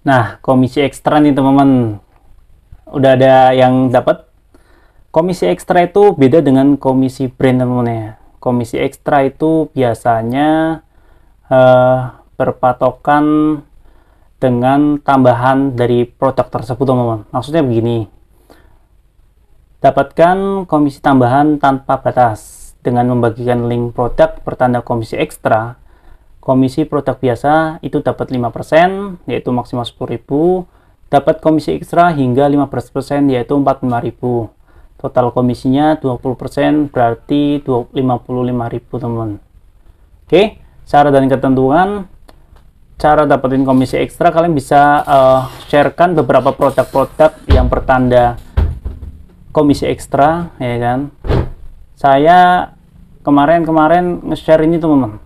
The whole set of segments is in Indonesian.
Nah, komisi ekstra nih teman-teman. Udah ada yang dapat? Komisi ekstra itu beda dengan komisi brand teman-teman ya. Komisi ekstra itu biasanya uh, berpatokan dengan tambahan dari produk tersebut teman-teman. Maksudnya begini. Dapatkan komisi tambahan tanpa batas dengan membagikan link produk bertanda komisi ekstra Komisi produk biasa itu dapat 5% yaitu maksimal 10.000, dapat komisi ekstra hingga 15% yaitu 45.000. Total komisinya 20% berarti 55.000, teman. Oke, cara dan ketentuan cara dapetin komisi ekstra kalian bisa uh, sharekan beberapa produk-produk yang bertanda komisi ekstra ya kan saya kemarin-kemarin nge-share ini teman-teman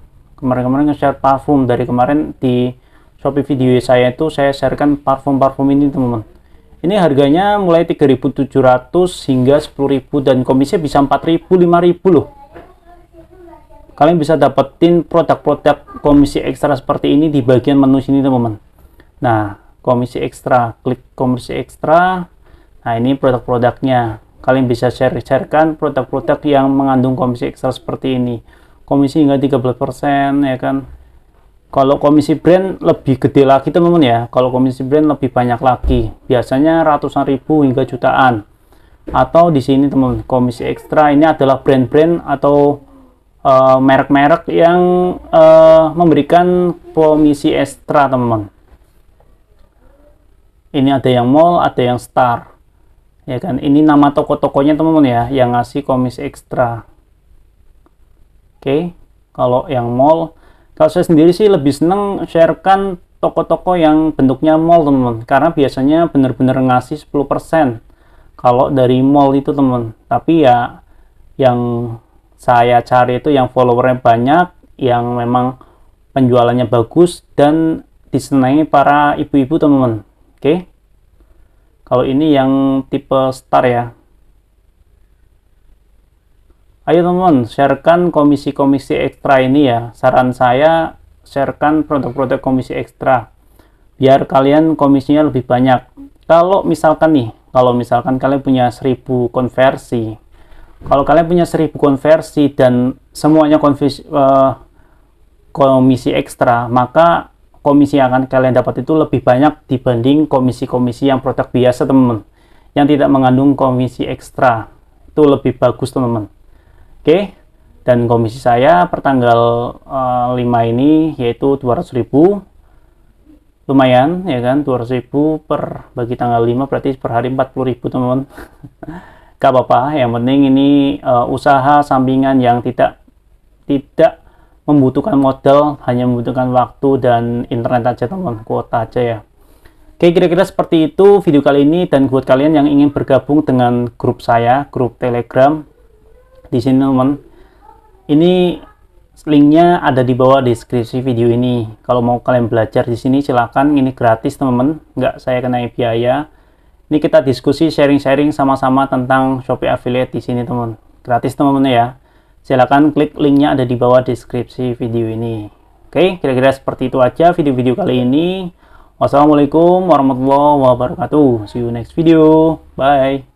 kemarin-kemarin nge-share parfum dari kemarin di Shopee video saya itu saya sharekan parfum-parfum ini teman-teman ini harganya mulai 3.700 hingga 10.000 dan komisi bisa 4.000 5.000 loh kalian bisa dapetin produk-produk komisi ekstra seperti ini di bagian menu sini teman-teman nah komisi ekstra klik komisi ekstra nah ini produk-produknya kalian bisa share-sharekan produk-produk yang mengandung komisi ekstra seperti ini komisi hingga 13% ya kan kalau komisi brand lebih gede lagi teman-teman ya kalau komisi brand lebih banyak lagi biasanya ratusan ribu hingga jutaan atau di sini teman komisi ekstra ini adalah brand-brand atau eh, merek-merek uh, yang uh, memberikan komisi ekstra teman-teman ini ada yang mall ada yang star ya kan ini nama toko-tokonya teman-teman ya yang ngasih komisi ekstra okay? kalau yang mall kalau saya sendiri sih lebih seneng sharekan toko-toko yang bentuknya mall teman-teman karena biasanya benar-benar ngasih 10% kalau dari mall itu teman tapi ya yang saya cari itu yang followernya banyak yang memang penjualannya bagus dan disenangi para ibu-ibu teman-teman oke okay? kalau ini yang tipe star ya ayo teman teman sharekan komisi-komisi ekstra ini ya saran saya sharekan produk-produk komisi ekstra biar kalian komisinya lebih banyak kalau misalkan nih kalau misalkan kalian punya 1000 konversi kalau kalian punya 1000 konversi dan semuanya konvis, uh, komisi ekstra maka komisi yang akan kalian dapat itu lebih banyak dibanding komisi-komisi yang produk biasa teman-teman yang tidak mengandung komisi ekstra itu lebih bagus teman-teman Oke, dan komisi saya pertanggal uh, eh, 5 ini yaitu 200.000 lumayan ya kan 200.000 per bagi tanggal 5 berarti per hari 40.000 teman-teman gak apa-apa yang penting ini uh, usaha sampingan yang tidak tidak membutuhkan modal hanya membutuhkan waktu dan internet aja teman kuota aja ya Oke kira-kira seperti itu video kali ini dan buat kalian yang ingin bergabung dengan grup saya grup telegram di sini teman ini linknya ada di bawah deskripsi video ini kalau mau kalian belajar di sini silahkan ini gratis teman-teman nggak saya kenai biaya ini kita diskusi sharing-sharing sama-sama tentang Shopee Affiliate di sini teman gratis teman-teman ya silahkan klik linknya ada di bawah deskripsi video ini oke kira-kira seperti itu aja video-video kali ini wassalamualaikum warahmatullahi wabarakatuh see you next video bye